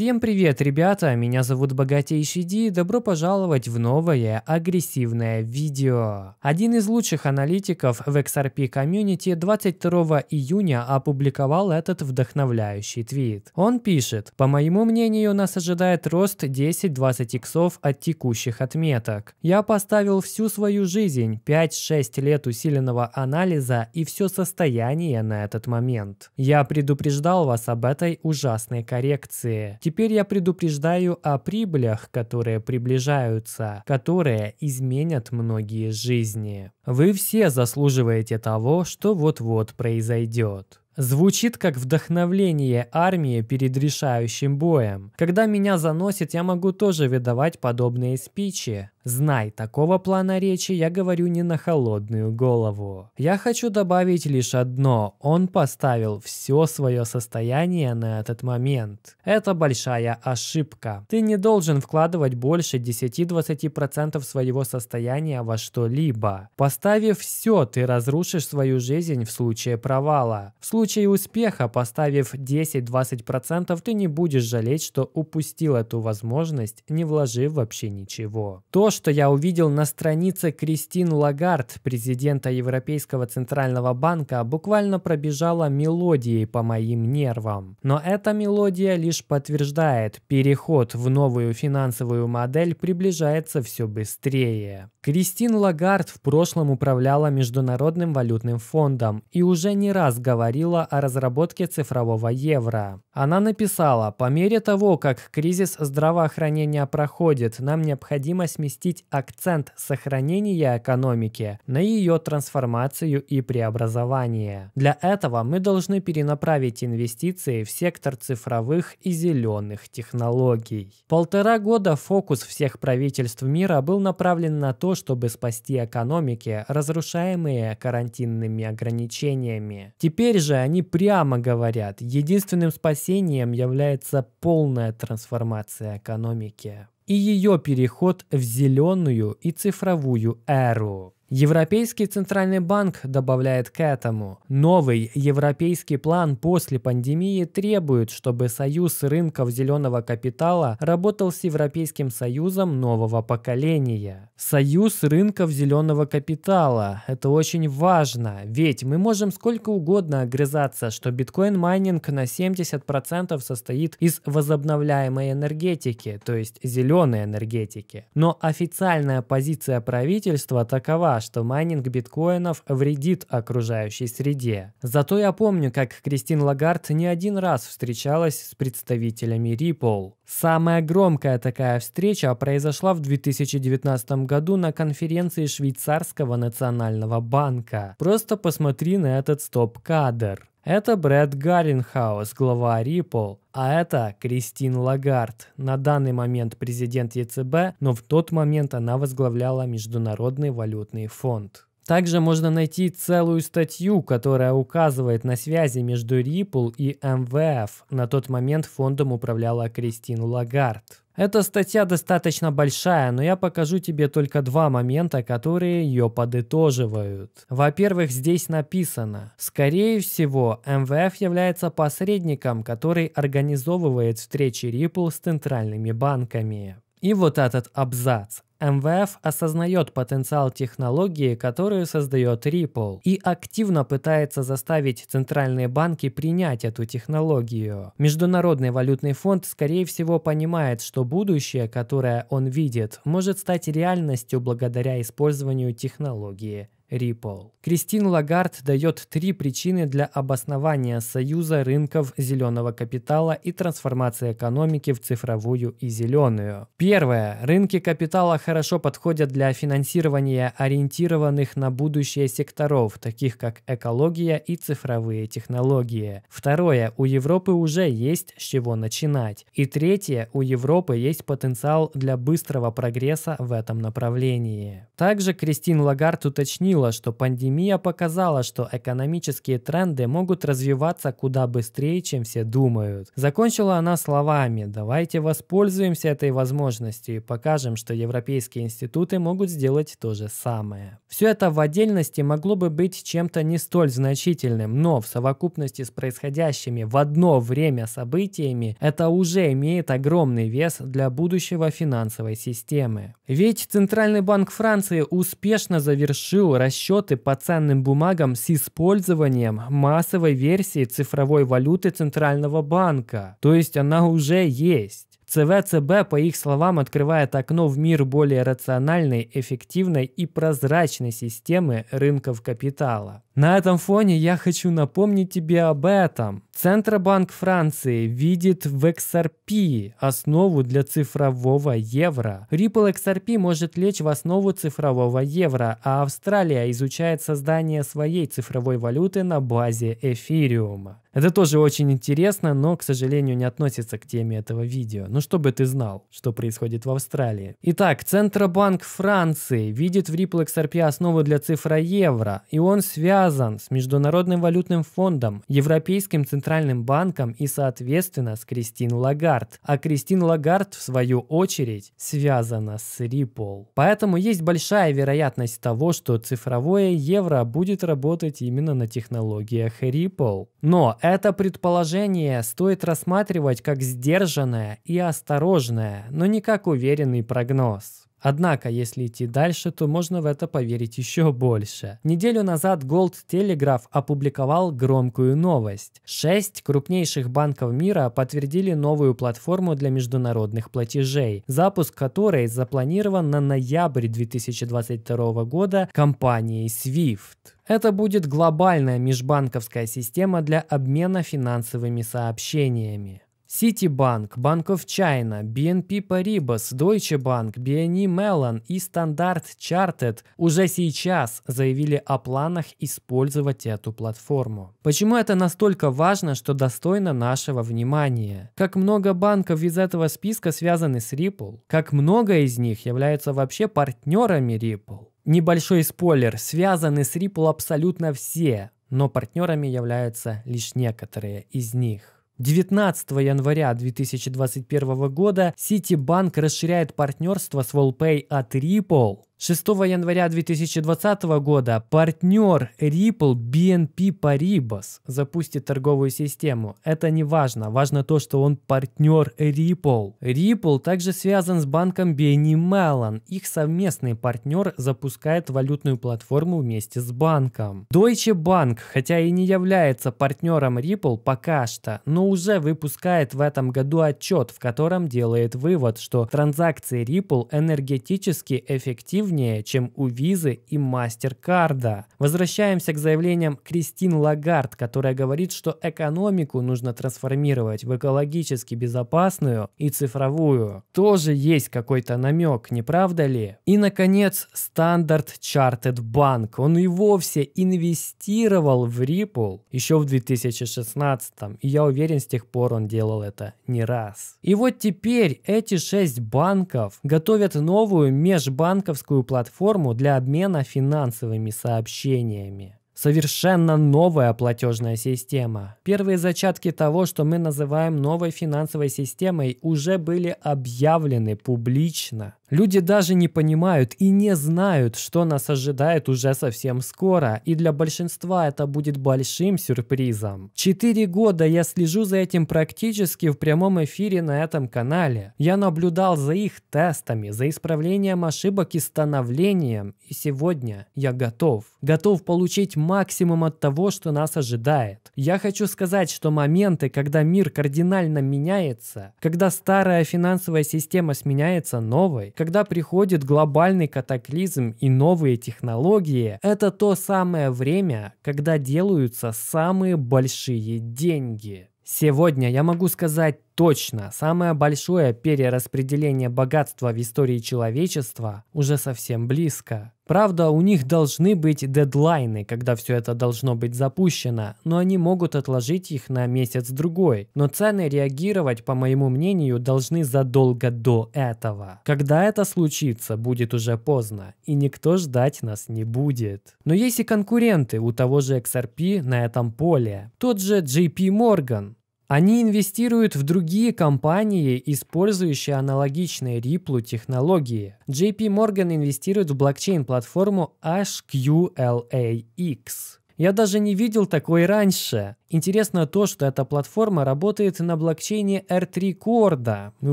Всем привет, ребята! Меня зовут Богатейший Ди и добро пожаловать в новое агрессивное видео. Один из лучших аналитиков в XRP комьюнити 22 июня опубликовал этот вдохновляющий твит. Он пишет, по моему мнению, нас ожидает рост 10-20 иксов от текущих отметок. Я поставил всю свою жизнь, 5-6 лет усиленного анализа и все состояние на этот момент. Я предупреждал вас об этой ужасной коррекции. Теперь Теперь я предупреждаю о прибылях, которые приближаются, которые изменят многие жизни. Вы все заслуживаете того, что вот-вот произойдет. Звучит как вдохновление армии перед решающим боем. Когда меня заносит, я могу тоже выдавать подобные спичи. Знай, такого плана речи я говорю не на холодную голову. Я хочу добавить лишь одно. Он поставил все свое состояние на этот момент. Это большая ошибка. Ты не должен вкладывать больше 10-20% своего состояния во что-либо. Поставив все, ты разрушишь свою жизнь в случае провала. В случае успеха, поставив 10-20%, ты не будешь жалеть, что упустил эту возможность, не вложив вообще ничего. То, то, что я увидел на странице Кристин Лагард, президента Европейского Центрального Банка, буквально пробежала мелодией по моим нервам. Но эта мелодия лишь подтверждает, переход в новую финансовую модель приближается все быстрее. Кристин Лагард в прошлом управляла Международным валютным фондом и уже не раз говорила о разработке цифрового евро. Она написала, по мере того, как кризис здравоохранения проходит, нам необходимо сместить сместить акцент сохранения экономики на ее трансформацию и преобразование. Для этого мы должны перенаправить инвестиции в сектор цифровых и зеленых технологий. Полтора года фокус всех правительств мира был направлен на то, чтобы спасти экономики, разрушаемые карантинными ограничениями. Теперь же они прямо говорят, единственным спасением является полная трансформация экономики и ее переход в зеленую и цифровую эру. Европейский центральный банк добавляет к этому. Новый европейский план после пандемии требует, чтобы союз рынков зеленого капитала работал с Европейским союзом нового поколения. Союз рынков зеленого капитала – это очень важно, ведь мы можем сколько угодно огрызаться, что биткоин-майнинг на 70% состоит из возобновляемой энергетики, то есть зеленой энергетики. Но официальная позиция правительства такова, что майнинг биткоинов вредит окружающей среде. Зато я помню, как Кристин Лагард не один раз встречалась с представителями Ripple. Самая громкая такая встреча произошла в 2019 году на конференции Швейцарского национального банка. Просто посмотри на этот стоп-кадр. Это Брэд Гарринхаус, глава Ripple, а это Кристин Лагард, на данный момент президент ЕЦБ, но в тот момент она возглавляла Международный валютный фонд. Также можно найти целую статью, которая указывает на связи между Ripple и МВФ. На тот момент фондом управляла Кристин Лагард. Эта статья достаточно большая, но я покажу тебе только два момента, которые ее подытоживают. Во-первых, здесь написано, скорее всего, МВФ является посредником, который организовывает встречи Ripple с центральными банками. И вот этот абзац. МВФ осознает потенциал технологии, которую создает Ripple, и активно пытается заставить центральные банки принять эту технологию. Международный валютный фонд, скорее всего, понимает, что будущее, которое он видит, может стать реальностью благодаря использованию технологии. Ripple. Кристин Лагард дает три причины для обоснования союза рынков зеленого капитала и трансформации экономики в цифровую и зеленую. Первое. Рынки капитала хорошо подходят для финансирования ориентированных на будущее секторов, таких как экология и цифровые технологии. Второе. У Европы уже есть с чего начинать. И третье. У Европы есть потенциал для быстрого прогресса в этом направлении. Также Кристин Лагард уточнил, объяснила, что пандемия показала, что экономические тренды могут развиваться куда быстрее, чем все думают. Закончила она словами «давайте воспользуемся этой возможностью и покажем, что европейские институты могут сделать то же самое». Все это в отдельности могло бы быть чем-то не столь значительным, но в совокупности с происходящими в одно время событиями это уже имеет огромный вес для будущего финансовой системы. Ведь Центральный банк Франции успешно завершил расчеты по ценным бумагам с использованием массовой версии цифровой валюты Центрального банка, то есть она уже есть. ЦВЦБ, по их словам, открывает окно в мир более рациональной, эффективной и прозрачной системы рынков капитала. На этом фоне я хочу напомнить тебе об этом. Центробанк Франции видит в XRP основу для цифрового евро. Ripple XRP может лечь в основу цифрового евро, а Австралия изучает создание своей цифровой валюты на базе эфириума. Это тоже очень интересно, но, к сожалению, не относится к теме этого видео. Ну, чтобы ты знал, что происходит в Австралии. Итак, Центробанк Франции видит в Ripple XRP основу для цифра евро, и он связан связан с Международным валютным фондом, Европейским центральным банком и, соответственно, с Кристин Лагард. А Кристин Лагард, в свою очередь, связана с Ripple. Поэтому есть большая вероятность того, что цифровое евро будет работать именно на технологиях Ripple. Но это предположение стоит рассматривать как сдержанное и осторожное, но не как уверенный прогноз. Однако, если идти дальше, то можно в это поверить еще больше. Неделю назад Gold Telegraph опубликовал громкую новость. Шесть крупнейших банков мира подтвердили новую платформу для международных платежей, запуск которой запланирован на ноябрь 2022 года компанией SWIFT. Это будет глобальная межбанковская система для обмена финансовыми сообщениями. Citibank, Bank of China, BNP Paribas, Deutsche Bank, BNE Mellon и Standard Chartered уже сейчас заявили о планах использовать эту платформу. Почему это настолько важно, что достойно нашего внимания? Как много банков из этого списка связаны с Ripple? Как много из них являются вообще партнерами Ripple? Небольшой спойлер, связаны с Ripple абсолютно все, но партнерами являются лишь некоторые из них. 19 января 2021 года Ситибанк расширяет партнерство с Волпей от Ripple. 6 января 2020 года партнер Ripple BNP Paribas запустит торговую систему. Это не важно, важно то, что он партнер Ripple. Ripple также связан с банком BNI Mellon. Их совместный партнер запускает валютную платформу вместе с банком. Deutsche Bank, хотя и не является партнером Ripple пока что, но уже выпускает в этом году отчет, в котором делает вывод, что транзакции Ripple энергетически эффективны эффективнее, чем у Визы и Мастеркарда. Возвращаемся к заявлениям Кристин Лагард, которая говорит, что экономику нужно трансформировать в экологически безопасную и цифровую. Тоже есть какой-то намек, не правда ли? И, наконец, Standard Chartered Bank. Он и вовсе инвестировал в Ripple еще в 2016 и я уверен, с тех пор он делал это не раз. И вот теперь эти шесть банков готовят новую межбанковскую цифровую платформу для обмена финансовыми сообщениями. Совершенно новая платежная система. Первые зачатки того, что мы называем новой финансовой системой, уже были объявлены публично. Люди даже не понимают и не знают, что нас ожидает уже совсем скоро, и для большинства это будет большим сюрпризом. Четыре года я слежу за этим практически в прямом эфире на этом канале. Я наблюдал за их тестами, за исправлением ошибок и становлением, и сегодня я готов. Готов получить максимум от того, что нас ожидает. Я хочу сказать, что моменты, когда мир кардинально меняется, когда старая финансовая система сменяется новой, когда приходит глобальный катаклизм и новые технологии, это то самое время, когда делаются самые большие деньги. Сегодня я могу сказать точно, самое большое перераспределение богатства в истории человечества уже совсем близко. Правда, у них должны быть дедлайны, когда все это должно быть запущено, но они могут отложить их на месяц-другой. Но цены реагировать, по моему мнению, должны задолго до этого. Когда это случится, будет уже поздно, и никто ждать нас не будет. Но есть и конкуренты у того же XRP на этом поле. Тот же JP Morgan, они инвестируют в другие компании, использующие аналогичные Ripple технологии. JP Morgan инвестирует в блокчейн-платформу HQLAX. Я даже не видел такой раньше. Интересно то, что эта платформа работает на блокчейне R3 Corda. Мы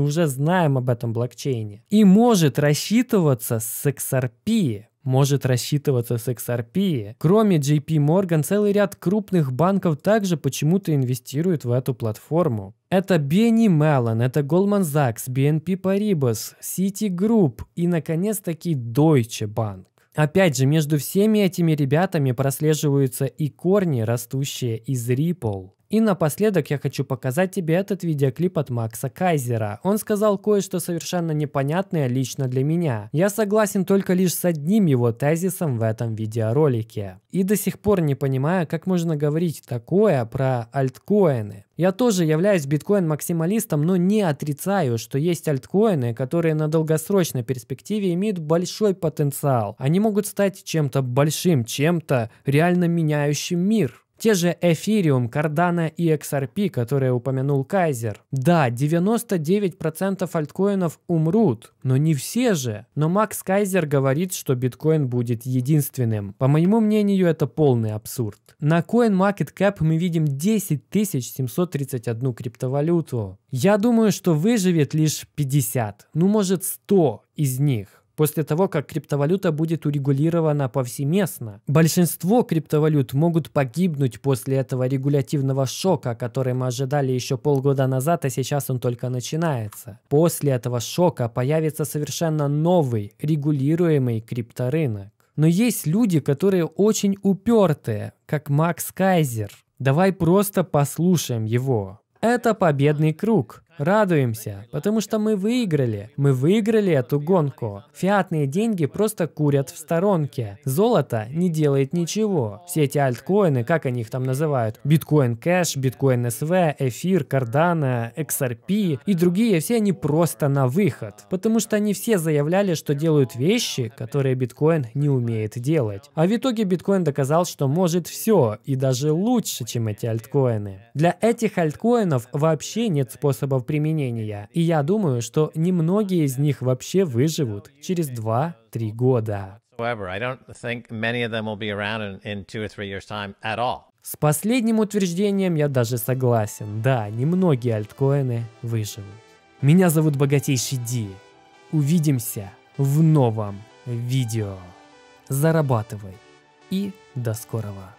уже знаем об этом блокчейне. И может рассчитываться с XRP может рассчитываться с XRP. Кроме JP Morgan, целый ряд крупных банков также почему-то инвестируют в эту платформу. Это Benny Mellon, это Goldman Sachs, BNP Paribas, Citigroup и, наконец-таки, Deutsche Bank. Опять же, между всеми этими ребятами прослеживаются и корни, растущие из Ripple. И напоследок я хочу показать тебе этот видеоклип от Макса Кайзера. Он сказал кое-что совершенно непонятное лично для меня. Я согласен только лишь с одним его тезисом в этом видеоролике. И до сих пор не понимаю, как можно говорить такое про альткоины. Я тоже являюсь биткоин-максималистом, но не отрицаю, что есть альткоины, которые на долгосрочной перспективе имеют большой потенциал. Они могут стать чем-то большим, чем-то реально меняющим мир. Те же Эфириум, Кардана и XRP, которые упомянул Кайзер. Да, 99% альткоинов умрут, но не все же. Но Макс Кайзер говорит, что биткоин будет единственным. По моему мнению, это полный абсурд. На CoinMarketCap мы видим 10 731 криптовалюту. Я думаю, что выживет лишь 50, ну может 100 из них после того, как криптовалюта будет урегулирована повсеместно. Большинство криптовалют могут погибнуть после этого регулятивного шока, который мы ожидали еще полгода назад, а сейчас он только начинается. После этого шока появится совершенно новый регулируемый крипторынок. Но есть люди, которые очень упертые, как Макс Кайзер. Давай просто послушаем его. Это победный круг. Радуемся, потому что мы выиграли. Мы выиграли эту гонку. Фиатные деньги просто курят в сторонке. Золото не делает ничего. Все эти альткоины, как они их там называют, биткоин кэш, биткоин СВ, эфир, кардана, XRP и другие, все они просто на выход. Потому что они все заявляли, что делают вещи, которые биткоин не умеет делать. А в итоге биткоин доказал, что может все и даже лучше, чем эти альткоины. Для этих альткоинов вообще нет способов применения, и я думаю, что немногие из них вообще выживут через 2-3 года. С последним утверждением я даже согласен. Да, немногие альткоины выживут. Меня зовут Богатейший Ди. Увидимся в новом видео. Зарабатывай. И до скорого.